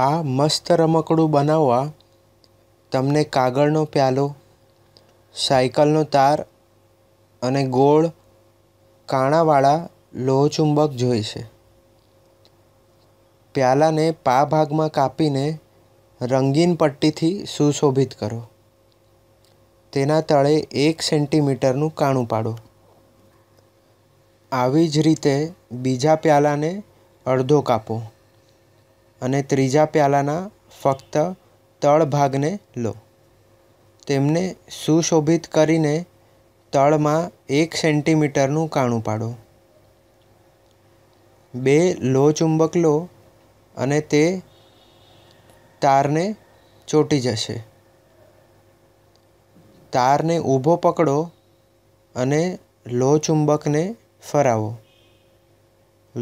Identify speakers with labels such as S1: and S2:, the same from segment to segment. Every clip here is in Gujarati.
S1: આ મસ્ત રમકડું બનાવવા તમને કાગળનો પ્યાલો સાયકલનો તાર અને ગોળ કાણાવાળા લોહચુંબક જોઈશે પ્યાલાને પા ભાગમાં કાપીને રંગીન પટ્ટીથી સુશોભિત કરો તેના તળે એક સેન્ટીમીટરનું કાણું પાડો આવી જ રીતે બીજા પ્યાલાને અડધો કાપો અને ત્રીજા પ્યાલાના ફક્ત તળ ભાગને લો તેમને સુશોભિત કરીને તળમાં એક સેન્ટીમીટરનું કાણું પાડો બે લો ચુંબક લો અને તે તારને ચોંટી જશે તારને ઊભો પકડો અને લો ચુંબકને ફરાવો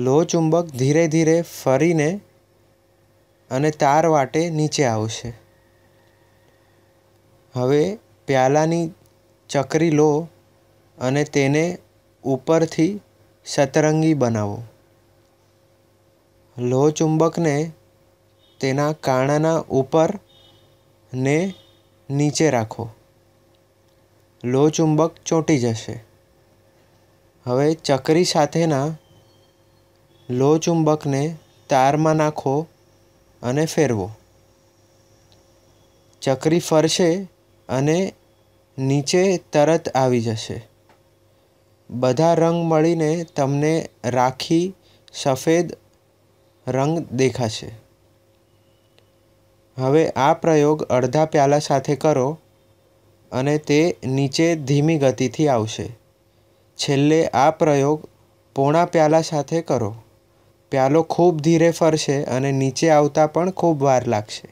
S1: લો ચુંબક ધીરે ધીરે ફરીને અને તાર વાટે નીચે આવશે હવે પ્યાલાની ચકરી લો અને તેને ઉપરથી સતરંગી બનાવો લોહ ચુંબકને તેના કાણાના ઉપર ને નીચે રાખો લોહ ચુંબક ચોંટી જશે હવે ચકરી સાથેના લોહ ચુંબકને તારમાં નાખો અને ફેરવો ચકરી ફરશે અને નીચે તરત આવી જશે બધા રંગ મળીને તમને રાખી સફેદ રંગ દેખાશે હવે આ પ્રયોગ અડધા પ્યાલા સાથે કરો અને તે નીચે ધીમી ગતિથી આવશે છેલ્લે આ પ્રયોગ પોણા પ્યાલા સાથે કરો પ્યાલો ખૂબ ધીરે ફરશે અને નીચે આવતા પણ ખૂબ વાર લાગશે